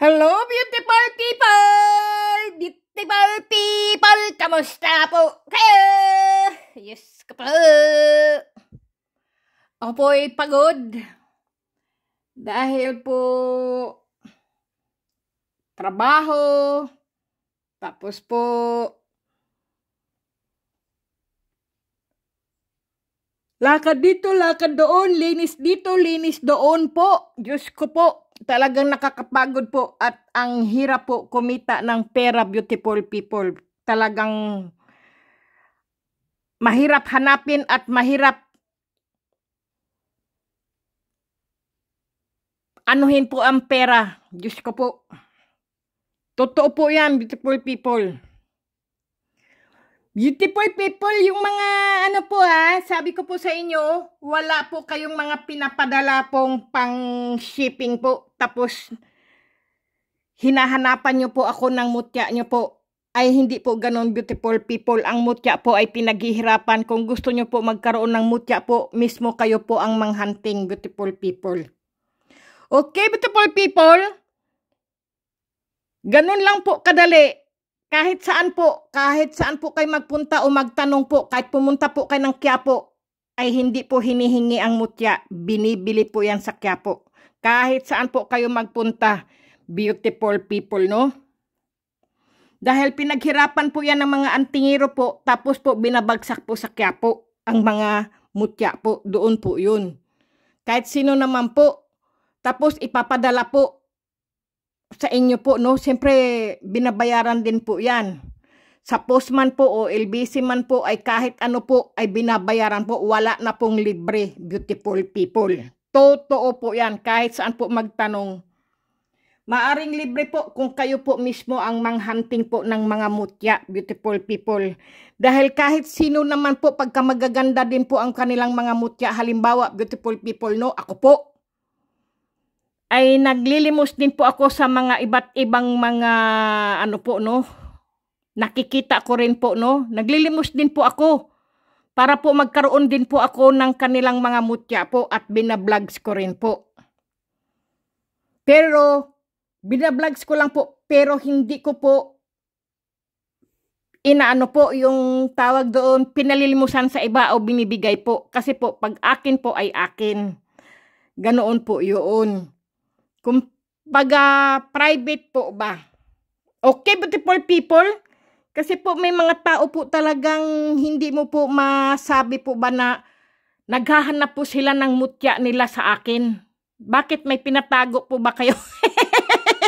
Hello, beautiful people! Beautiful people! Kamusta po kayo? Yes ka Ako po ay pagod. Dahil po trabaho, tapos po lakad dito, lakad doon, linis dito, linis doon po. Diyos ko po, talagang nakakapagod po at ang hirap po kumita ng pera beautiful people. Talagang mahirap hanapin at mahirap anuhin po ang pera. Diyos ko po. Totoo po yan, beautiful people. Beautiful people, yung mga ano po ha, ah, sabi ko po sa inyo, wala po kayong mga pinapadala pong pang shipping po. Tapos, hinahanapan nyo po ako ng mutya nyo po. Ay hindi po ganon beautiful people. Ang mutya po ay pinaghihirapan. Kung gusto nyo po magkaroon ng mutya po, mismo kayo po ang manghunting beautiful people. Okay beautiful people, ganon lang po kadali kahit saan po, kahit saan po kay magpunta o magtanong po, kahit pumunta po kay ng Quiapo, ay hindi po hinihingi ang mutya. Binibili po yan sa Quiapo. Kahit saan po kayo magpunta, beautiful people, no? Dahil pinaghirapan po yan ng mga antingiro po, tapos po binabagsak po sa Quiapo ang mga mutya po. Doon po yun. Kahit sino naman po, tapos ipapadala po sa inyo po, no? Siyempre, binabayaran din po yan. Sa postman po o LBC man po ay kahit ano po ay binabayaran po. Wala na pong libre, beautiful people. Totoo po yan. Kahit saan po magtanong. Maaring libre po kung kayo po mismo ang manghunting po ng mga mutya, beautiful people. Dahil kahit sino naman po, pagka magaganda din po ang kanilang mga mutya, halimbawa, beautiful people, no, ako po, ay naglilimos din po ako sa mga iba't ibang mga ano po no. Nakikita ko rin po no. Naglilimos din po ako para po magkaroon din po ako ng kanilang mga mutya po at binablogs ko rin po. Pero binablogs ko lang po pero hindi ko po inaano po yung tawag doon, pinalilimusan sa iba o binibigay po. Kasi po, pag akin po ay akin. Ganoon po yun. Kung baga private po ba? Okay, beautiful people? Kasi po may mga tao po talagang hindi mo po masabi po ba na naghahanap po sila ng mutya nila sa akin. Bakit may pinatago po ba kayo?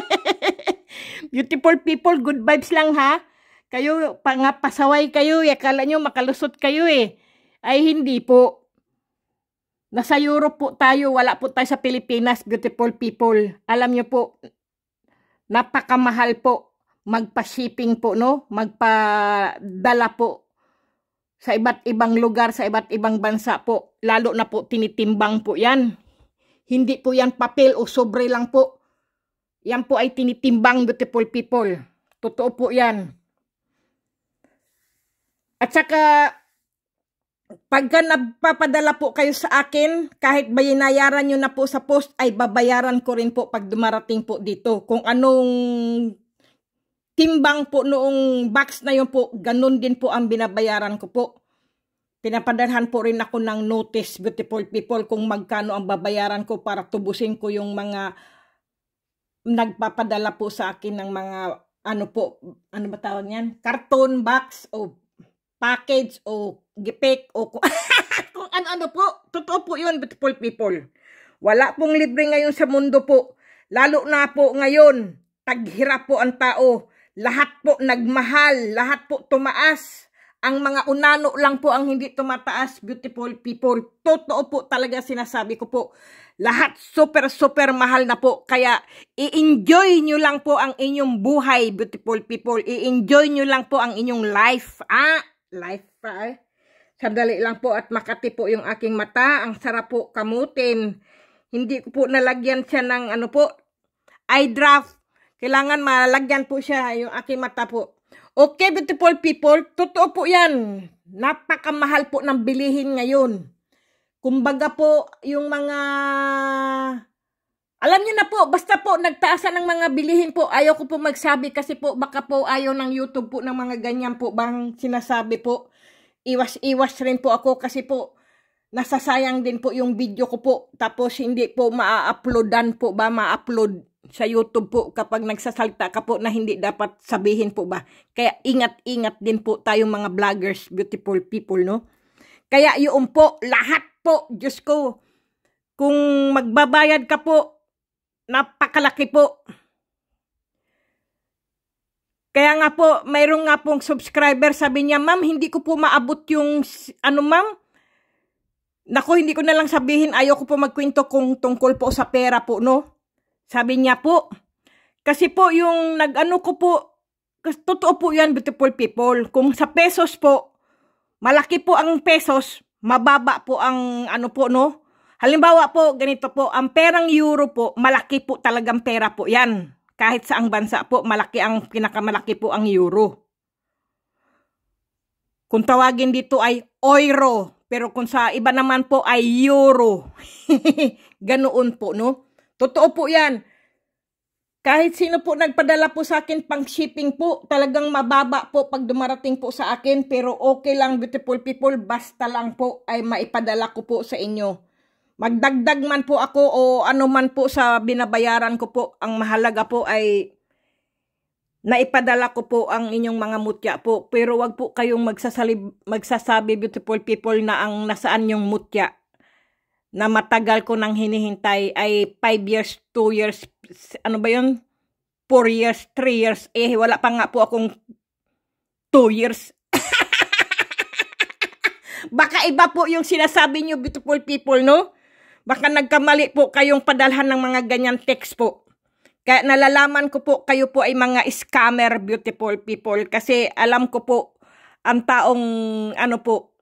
beautiful people, good vibes lang ha. Kayo, pangapasaway kayo, yakala eh. nyo makalusot kayo eh. Ay hindi po. Nasa Europe po tayo, wala po tayo sa Pilipinas, beautiful people. Alam niyo po, napakamahal po. Magpa-shipping po, no? Magpa-dala po sa iba't ibang lugar, sa iba't ibang bansa po. Lalo na po tinitimbang po yan. Hindi po yan papel o sobre lang po. Yan po ay tinitimbang beautiful people. Totoo po yan. At saka pagka napapadala po kayo sa akin, kahit bayinayaran nyo na po sa post, ay babayaran ko rin po pag dumarating po dito. Kung anong timbang po noong box na yun po, ganun din po ang binabayaran ko po. Pinapadalhan po rin ako ng notice, beautiful people, kung magkano ang babayaran ko para tubusin ko yung mga nagpapadala po sa akin ng mga ano po, ano ba tawag niyan? Carton box o package o gipik o kung ano-ano po. Totoo po yun, beautiful people. Wala pong libre ngayon sa mundo po. Lalo na po ngayon, taghirap po ang tao. Lahat po nagmahal, lahat po tumaas. Ang mga unano lang po ang hindi tumataas, beautiful people. Totoo po talaga sinasabi ko po. Lahat super super mahal na po. Kaya i-enjoy nyo lang po ang inyong buhay, beautiful people. I-enjoy nyo lang po ang inyong life. Ah, life fry. Sandali lang po at makati po yung aking mata. Ang sarap po kamutin. Hindi ko po nalagyan siya ng ano po, eye drop. Kailangan malagyan po siya yung aking mata po. Okay, beautiful people. Totoo po yan. Napakamahal po ng bilihin ngayon. Kumbaga po, yung mga alam niyo na po, basta po nagtaasan ng mga bilihin po, ayaw ko po magsabi kasi po baka po ayaw ng YouTube po ng mga ganyan po bang sinasabi po. Iwas-iwas rin po ako kasi po nasasayang din po yung video ko po. Tapos hindi po maa-uploadan po ba ma-upload sa YouTube po kapag nagsasalta ka po na hindi dapat sabihin po ba. Kaya ingat-ingat din po tayong mga vloggers, beautiful people, no? Kaya yun po, lahat po, Diyos ko, kung magbabayad ka po, Napakalaki po. Kaya nga po, mayroon nga pong subscriber, sabi niya, ma'am, hindi ko po maabot yung, ano ma'am, Naku, hindi ko na lang sabihin, ayoko po magkwento kung tungkol po sa pera po, no? Sabi niya po. Kasi po yung nag-ano ko po, totoo po yan, beautiful people. Kung sa pesos po, malaki po ang pesos, mababa po ang ano po, no? Halimbawa po, ganito po, ang perang euro po, malaki po talagang pera po yan. Kahit sa ang bansa po, malaki ang, pinakamalaki po ang euro. Kung tawagin dito ay euro, pero kung sa iba naman po ay euro. Ganoon po, no? Totoo po yan. Kahit sino po nagpadala po sa akin pang shipping po, talagang mababa po pag dumarating po sa akin. Pero okay lang, beautiful people, basta lang po ay maipadala ko po sa inyo Magdagdag man po ako o ano man po sa binabayaran ko po, ang mahalaga po ay naipadala ko po ang inyong mga mutya po. Pero wag po kayong magsasalib, magsasabi beautiful people na ang nasaan yung mutya na matagal ko nang hinihintay ay 5 years, 2 years, ano ba yun? 4 years, 3 years. Eh, wala pa nga po akong 2 years. Baka iba po yung sinasabi nyo, beautiful people, no? Baka nagkamali po kayong padalhan ng mga ganyan text po. Kaya nalalaman ko po kayo po ay mga scammer beautiful people kasi alam ko po ang taong ano po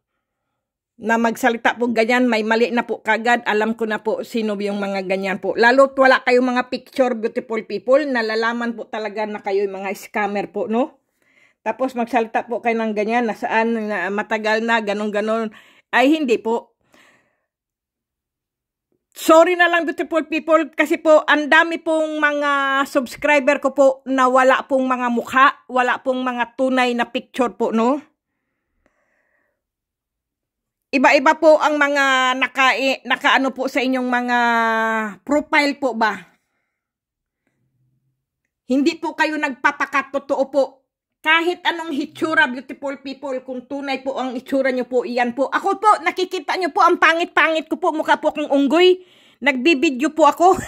na magsalita po ganyan, may mali na po kagad, alam ko na po sino yung mga ganyan po. Lalo wala kayong mga picture beautiful people, nalalaman po talaga na kayo yung mga scammer po, no? Tapos magsalita po kayo ng ganyan, nasaan, na, matagal na, ganun ganon Ay hindi po, Sorry na lang beautiful people kasi po ang dami pong mga subscriber ko po na wala pong mga mukha, wala pong mga tunay na picture po no. Iba-iba po ang mga naka, nakaano po sa inyong mga profile po ba? Hindi po kayo nagpapakatotoo po kahit anong hitsura, beautiful people, kung tunay po ang hitsura nyo po, iyan po. Ako po, nakikita nyo po, ang pangit-pangit ko po, mukha po akong unggoy. Nagbibidyo po ako.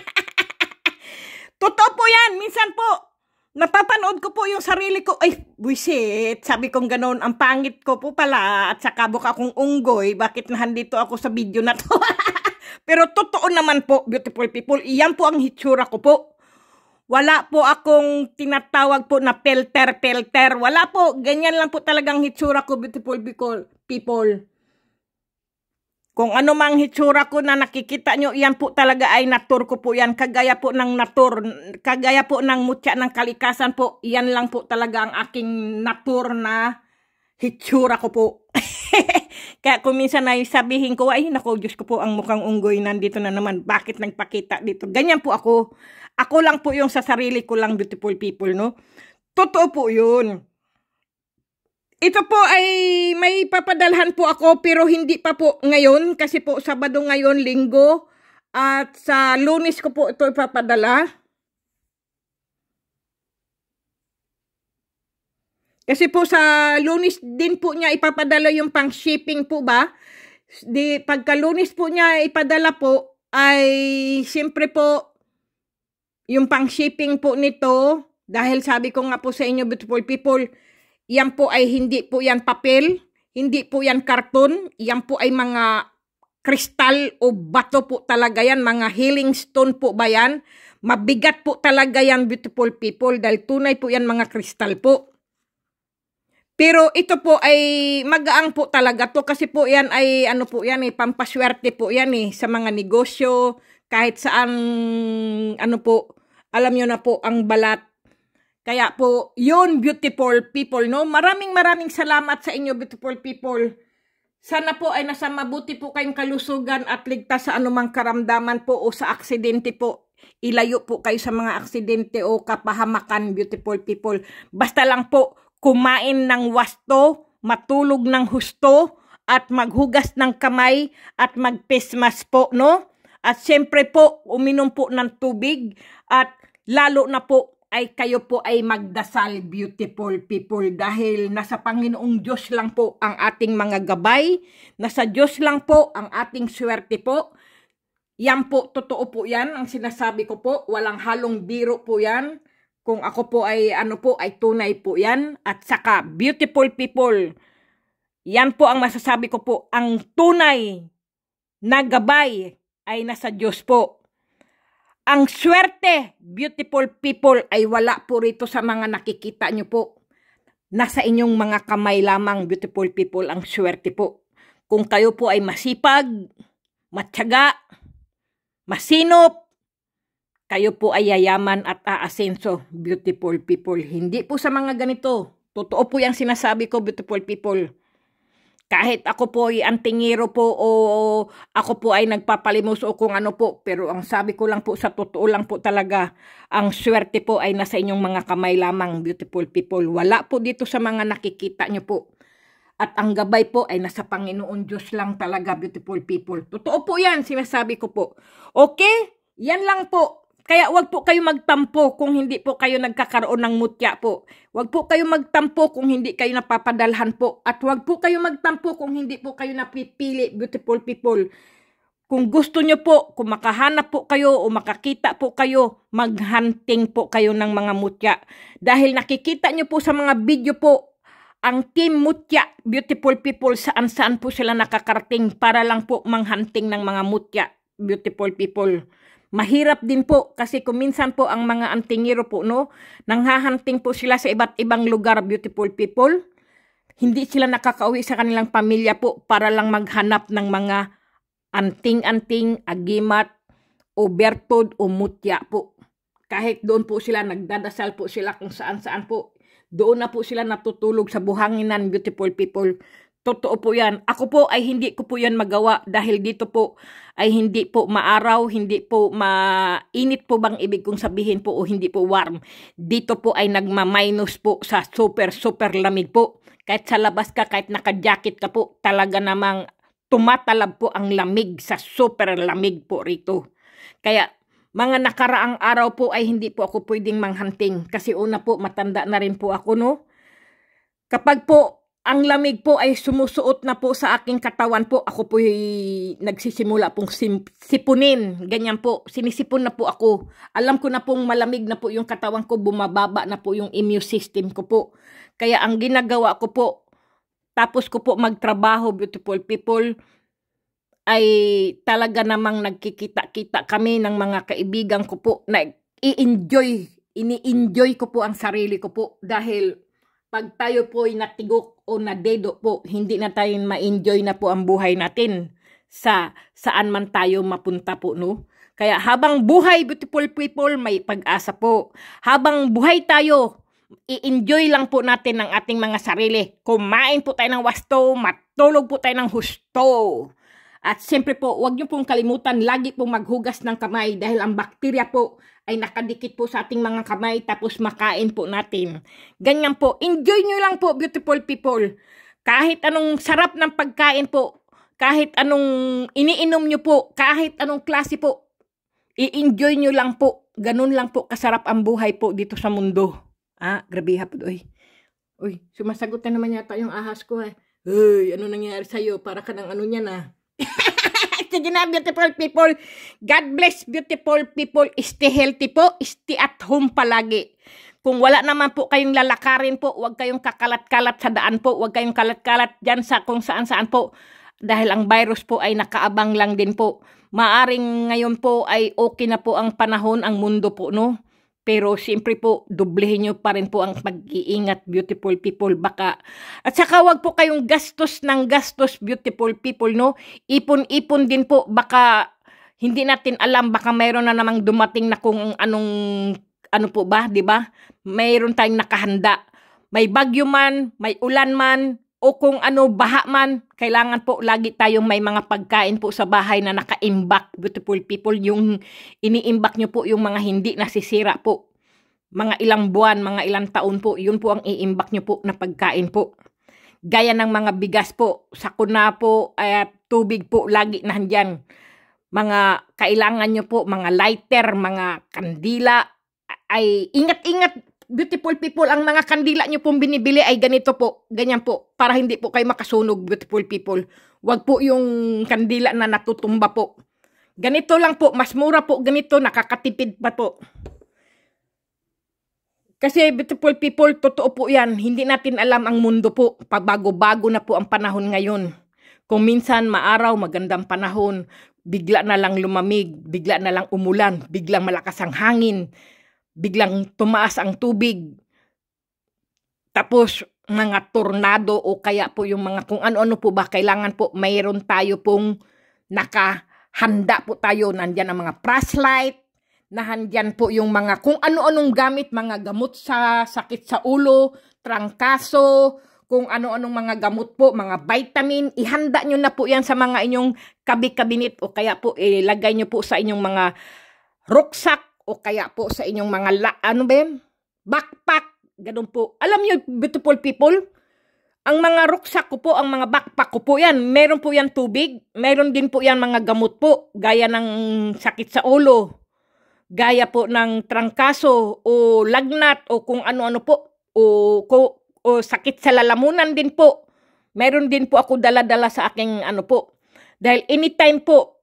Totoo po yan, minsan po, napapanood ko po yung sarili ko, ay, buisit, sabi kong ganoon, ang pangit ko po pala, at saka buka akong unggoy, bakit nahandito ako sa video na to? Pero totoo naman po, beautiful people, iyan po ang hitsura ko po. Wala po akong tinatawag po na pelter-pelter. Wala po. Ganyan lang po talagang hitsura ko, beautiful people. Kung ano mang hitsura ko na nakikita nyo, yan po talaga ay natur ko po yan. Kagaya po ng natur, kagaya po ng mutya ng kalikasan po, yan lang po talaga ang aking natur na hitsura ko po. Kaya kung minsan ay sabihin ko, ay nako, Diyos ko po, ang mukhang unggoy nandito na naman. Bakit nagpakita dito? Ganyan po ako. Ako lang po yung sa sarili ko lang beautiful people, no? Totoo po yun. Ito po ay may papadalhan po ako pero hindi pa po ngayon kasi po Sabado ngayon, Linggo at sa lunes ko po ito ipapadala. Kasi po sa lunes din po niya ipapadala yung pang shipping po ba. Di, pagka lunes po niya ipadala po ay siyempre po yung pang shipping po nito, dahil sabi ko nga po sa inyo beautiful people, yan po ay hindi po yan papel, hindi po yan karton, yan po ay mga kristal o bato po talaga yan, mga healing stone po ba yan? Mabigat po talaga yan, beautiful people, dahil tunay po yan mga kristal po. Pero ito po ay magaang po talaga to kasi po yan ay ano po yan eh, pampaswerte po yan eh sa mga negosyo, kahit saan ano po, alam nyo na po ang balat. Kaya po, yun beautiful people, no? Maraming maraming salamat sa inyo beautiful people. Sana po ay nasa mabuti po kayong kalusugan at ligtas sa anumang karamdaman po o sa aksidente po. Ilayo po kayo sa mga aksidente o kapahamakan beautiful people. Basta lang po, kumain ng wasto, matulog ng husto, at maghugas ng kamay at magpismas po, no? At syempre po, uminom po ng tubig at Lalo na po ay kayo po ay magdasal beautiful people dahil nasa Panginoong Diyos lang po ang ating mga gabay, nasa Diyos lang po ang ating swerte po. Yan po, totoo po yan, ang sinasabi ko po, walang halong biro po yan. Kung ako po ay ano po, ay tunay po yan. At saka, beautiful people, yan po ang masasabi ko po, ang tunay na gabay ay nasa Diyos po ang swerte, beautiful people, ay wala po rito sa mga nakikita nyo po. Nasa inyong mga kamay lamang, beautiful people, ang swerte po. Kung kayo po ay masipag, matyaga, masinop, kayo po ay yayaman at aasenso, beautiful people. Hindi po sa mga ganito. Totoo po yung sinasabi ko, beautiful people. Kahit ako po ay antingero po o ako po ay nagpapalimos o kung ano po. Pero ang sabi ko lang po sa totoo lang po talaga, ang swerte po ay nasa inyong mga kamay lamang, beautiful people. Wala po dito sa mga nakikita nyo po. At ang gabay po ay nasa Panginoon Diyos lang talaga, beautiful people. Totoo po yan, sinasabi ko po. Okay? Yan lang po. Kaya wag po kayo magtampo kung hindi po kayo nagkakaroon ng mutya po. Wag po kayo magtampo kung hindi kayo napapadalhan po. At wag po kayo magtampo kung hindi po kayo napipili, beautiful people. Kung gusto nyo po, kung makahanap po kayo o makakita po kayo, maghunting po kayo ng mga mutya. Dahil nakikita nyo po sa mga video po, ang team mutya, beautiful people, saan-saan po sila nakakarating para lang po manghunting ng mga mutya, beautiful people. Mahirap din po kasi kuminsan po ang mga antingero po no, nanghahanting po sila sa iba't ibang lugar beautiful people. Hindi sila nakakauwi sa kanilang pamilya po para lang maghanap ng mga anting-anting, agimat, o bertod o mutya po. Kahit doon po sila, nagdadasal po sila kung saan-saan po. Doon na po sila natutulog sa buhanginan, beautiful people. Totoo po yan. Ako po ay hindi ko po yan magawa dahil dito po ay hindi po maaraw, hindi po mainit po bang ibig kong sabihin po o hindi po warm. Dito po ay nagma-minus po sa super super lamig po. Kahit sa labas ka, kahit naka-jacket ka po, talaga namang tumatalab po ang lamig sa super lamig po rito. Kaya mga nakaraang araw po ay hindi po ako pwedeng manghunting kasi una po matanda na rin po ako no. Kapag po ang lamig po ay sumusuot na po sa aking katawan po. Ako po ay nagsisimula pong sipunin. Ganyan po. Sinisipon na po ako. Alam ko na pong malamig na po yung katawan ko. Bumababa na po yung immune system ko po. Kaya ang ginagawa ko po, tapos ko po magtrabaho, beautiful people, ay talaga namang nagkikita-kita kami ng mga kaibigan ko po nag i-enjoy, ini-enjoy ko po ang sarili ko po dahil pag tayo po ay natigok o nadedo po, hindi na tayo ma-enjoy na po ang buhay natin sa saan man tayo mapunta po, no? Kaya habang buhay, beautiful people, may pag-asa po. Habang buhay tayo, i-enjoy lang po natin ang ating mga sarili. Kumain po tayo ng wasto, matulog po tayo ng husto. At siyempre po, huwag niyo pong kalimutan, lagi pong maghugas ng kamay dahil ang bakterya po ay nakadikit po sa ating mga kamay tapos makain po natin. Ganyan po, enjoy niyo lang po beautiful people. Kahit anong sarap ng pagkain po, kahit anong iniinom niyo po, kahit anong klase po, i-enjoy niyo lang po. Ganun lang po kasarap ang buhay po dito sa mundo. Ah, grabe po oy. Uy, sumasagot na naman yata yung ahas ko eh. Uy, ano nangyari sa'yo? Para ka ng ano niyan ah. Sige na, beautiful people. God bless beautiful people. Stay healthy po. Stay at home palagi. Kung wala naman po kayong lalakarin po, huwag kayong kakalat-kalat sa daan po, huwag kayong kalat-kalat dyan sa kung saan-saan po. Dahil ang virus po ay nakaabang lang din po. Maaring ngayon po ay okay na po ang panahon, ang mundo po, no? Pero siyempre po, doblehin nyo pa rin po ang pag-iingat, beautiful people. Baka, at saka wag po kayong gastos ng gastos, beautiful people, no? Ipon-ipon din po, baka hindi natin alam, baka mayroon na namang dumating na kung anong, ano po ba, di ba? Mayroon tayong nakahanda. May bagyo man, may ulan man, o kung ano baha man, kailangan po lagi tayong may mga pagkain po sa bahay na naka-imbak, beautiful people. Yung iniimbak nyo po yung mga hindi nasisira po. Mga ilang buwan, mga ilang taon po, yun po ang iimbak nyo po na pagkain po. Gaya ng mga bigas po, sakuna po, eh, tubig po, lagi nandyan. Mga kailangan nyo po, mga lighter, mga kandila, ay ingat-ingat beautiful people, ang mga kandila nyo pong binibili ay ganito po, ganyan po, para hindi po kayo makasunog, beautiful people. Huwag po yung kandila na natutumba po. Ganito lang po, mas mura po ganito, nakakatipid pa po. Kasi beautiful people, totoo po yan, hindi natin alam ang mundo po, pabago-bago na po ang panahon ngayon. Kung minsan maaraw, magandang panahon, bigla na lang lumamig, bigla na lang umulan, biglang malakas ang hangin, biglang tumaas ang tubig. Tapos, mga tornado o kaya po yung mga kung ano-ano po ba, kailangan po mayroon tayo pong nakahanda po tayo. Nandyan ang mga flashlight, nahandyan po yung mga kung ano-anong gamit, mga gamot sa sakit sa ulo, trangkaso, kung ano-anong mga gamot po, mga vitamin, ihanda nyo na po yan sa mga inyong kabi-kabinet o kaya po ilagay eh, nyo po sa inyong mga rucksack o kaya po sa inyong mga la, ano ba yan? Backpack. Ganun po. Alam niyo beautiful people, ang mga ruksak ko po, ang mga backpack ko po yan, meron po yan tubig, meron din po yan mga gamot po, gaya ng sakit sa ulo, gaya po ng trangkaso o lagnat o kung ano-ano po, o, ko, o sakit sa lalamunan din po. Meron din po ako dala-dala sa aking ano po. Dahil anytime po,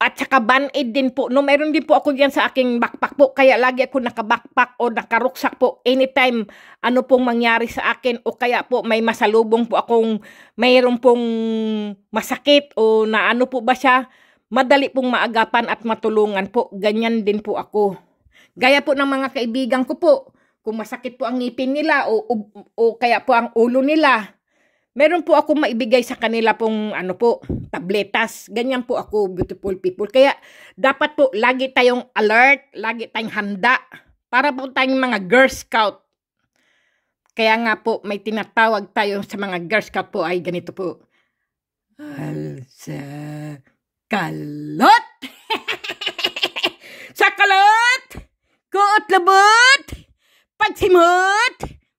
at saka band-aid din po. No, meron din po ako diyan sa aking backpack po. Kaya lagi ako naka-backpack o nakaruksak po anytime ano pong mangyari sa akin. O kaya po may masalubong po akong mayroon pong masakit o na ano po ba siya. Madali pong maagapan at matulungan po. Ganyan din po ako. Gaya po ng mga kaibigan ko po. Kung masakit po ang ngipin nila o, o, o kaya po ang ulo nila meron po ako maibigay sa kanila pong ano po, tabletas. Ganyan po ako, beautiful people. Kaya dapat po lagi tayong alert, lagi tayong handa para po tayong mga Girl Scout. Kaya nga po may tinatawag tayo sa mga Girl Scout po ay ganito po. Alsa kalot! sa kalot! Kuot labot! Pagsimot!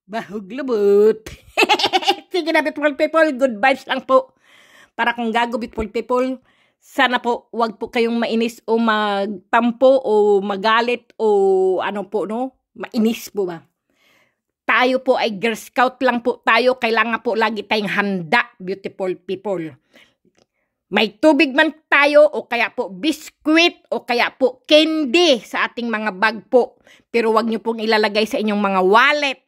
Bahog labot! Sige na, beautiful people. Good vibes lang po. Para kung gago, beautiful people, sana po wag po kayong mainis o magtampo o magalit o ano po, no? Mainis po ba? Tayo po ay Girl Scout lang po tayo. Kailangan po lagi tayong handa, beautiful people. May tubig man tayo o kaya po biskwit o kaya po candy sa ating mga bag po. Pero wag niyo pong ilalagay sa inyong mga wallet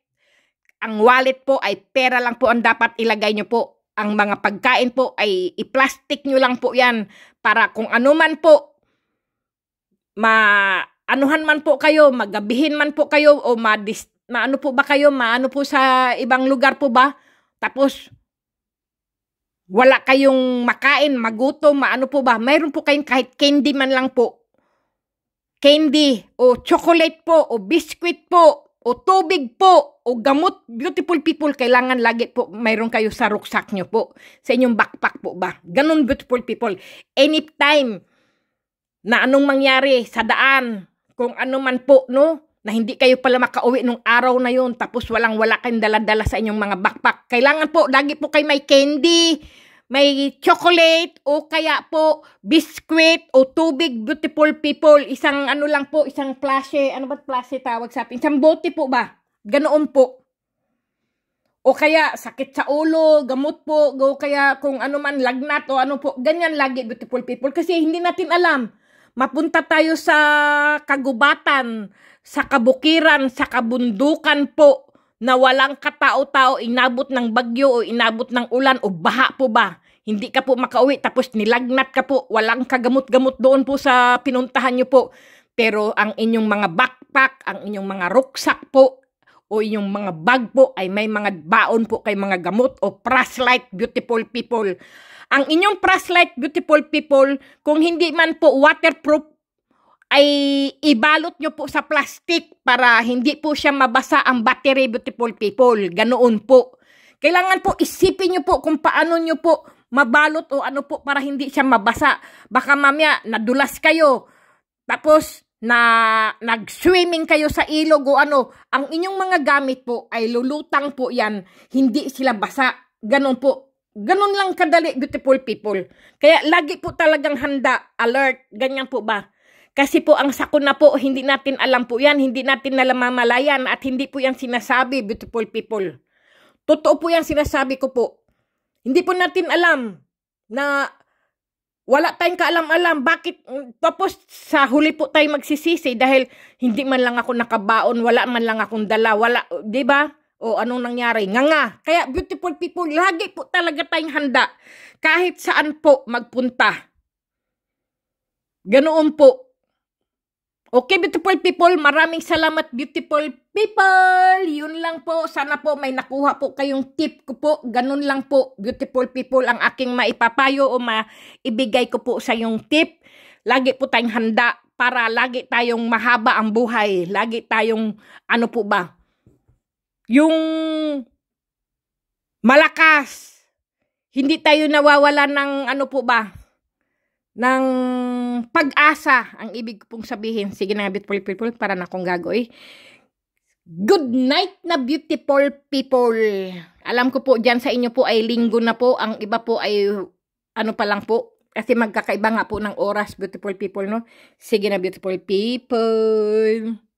ang wallet po ay pera lang po ang dapat ilagay nyo po. Ang mga pagkain po ay i-plastic nyo lang po yan para kung ano man po ma anuhan man po kayo, magabihin man po kayo o ma maano po ba kayo, maano po sa ibang lugar po ba? Tapos wala kayong makain, magutom, maano po ba? Mayroon po kayong kahit candy man lang po. Candy o chocolate po o biscuit po o tubig po o gamot, beautiful people, kailangan lagi po mayroon kayo sa ruksak nyo po, sa inyong backpack po ba. Ganun, beautiful people. Anytime na anong mangyari sa daan, kung ano man po, no, na hindi kayo pala makauwi nung araw na yon tapos walang-wala kayong daladala sa inyong mga backpack. Kailangan po, lagi po kay may candy, may chocolate o kaya po biscuit o tubig beautiful people. Isang ano lang po, isang plashe, ano ba plashe tawag sa atin? Isang bote po ba? Ganoon po. O kaya sakit sa ulo, gamot po, o kaya kung ano man lagnat o ano po. Ganyan lagi beautiful people kasi hindi natin alam. Mapunta tayo sa kagubatan, sa kabukiran, sa kabundukan po na walang katao-tao inabot ng bagyo o inabot ng ulan o baha po ba? Hindi ka po makauwi tapos nilagnat ka po, walang kagamot-gamot doon po sa pinuntahan niyo po. Pero ang inyong mga backpack, ang inyong mga rucksack po, o inyong mga bag po ay may mga baon po kay mga gamot o Praslite Beautiful People. Ang inyong Praslite Beautiful People, kung hindi man po waterproof ay ibalot nyo po sa plastic para hindi po siya mabasa ang battery beautiful people. Ganoon po. Kailangan po isipin nyo po kung paano nyo po mabalot o ano po para hindi siya mabasa. Baka mamaya nadulas kayo. Tapos na nag-swimming kayo sa ilog o ano, ang inyong mga gamit po ay lulutang po yan. Hindi sila basa. Ganon po. Ganon lang kadali, beautiful people. Kaya lagi po talagang handa, alert, ganyan po ba? Kasi po ang sakuna po, hindi natin alam po yan, hindi natin nalamamalayan at hindi po yan sinasabi, beautiful people. Totoo po yan sinasabi ko po. Hindi po natin alam na wala tayong kaalam-alam. Bakit? Mm, tapos sa huli po tayo magsisisi dahil hindi man lang ako nakabaon, wala man lang akong dala, wala, di ba? O anong nangyari? Nga nga. Kaya beautiful people, lagi po talaga tayong handa. Kahit saan po magpunta. Ganoon po Okay, beautiful people, maraming salamat beautiful people. Yun lang po, sana po may nakuha po kayong tip ko po. Ganun lang po, beautiful people, ang aking maipapayo o maibigay ko po sa yung tip. Lagi po tayong handa para lagi tayong mahaba ang buhay. Lagi tayong, ano po ba, yung malakas. Hindi tayo nawawala ng ano po ba, ng pag-asa ang ibig pong sabihin. Sige na, beautiful people, para na akong gagoy. Good night na beautiful people. Alam ko po diyan sa inyo po ay linggo na po. Ang iba po ay ano pa lang po. Kasi magkakaiba nga po ng oras, beautiful people, no? Sige na, beautiful people.